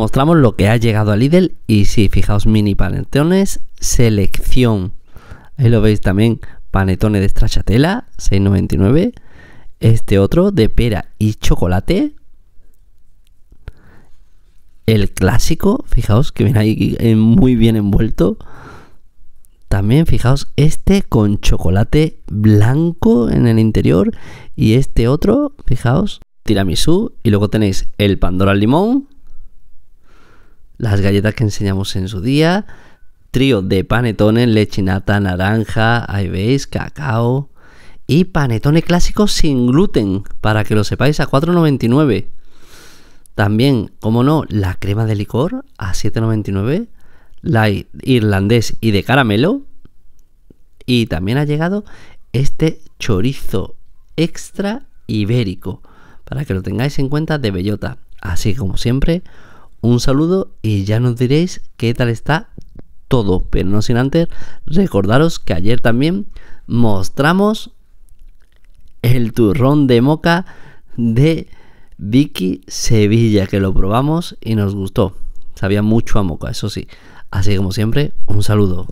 mostramos lo que ha llegado a Lidl y si, fijaos, mini panetones, selección. Ahí lo veis también, panetones de stracciatella, 6,99. Este otro de pera y chocolate. El clásico, fijaos que viene ahí eh, muy bien envuelto. También fijaos este con chocolate blanco en el interior y este otro, fijaos, tiramisú y luego tenéis el pandora al limón las galletas que enseñamos en su día, trío de panetones, lechinata, naranja, ahí veis, cacao y panetones clásicos sin gluten, para que lo sepáis, a 4,99. También, como no, la crema de licor a 7,99, la irlandés y de caramelo. Y también ha llegado este chorizo extra ibérico, para que lo tengáis en cuenta de bellota. Así como siempre, un saludo y ya nos diréis qué tal está todo. Pero no sin antes recordaros que ayer también mostramos el turrón de moca de Vicky Sevilla, que lo probamos y nos gustó. Sabía mucho a moca, eso sí. Así como siempre, un saludo.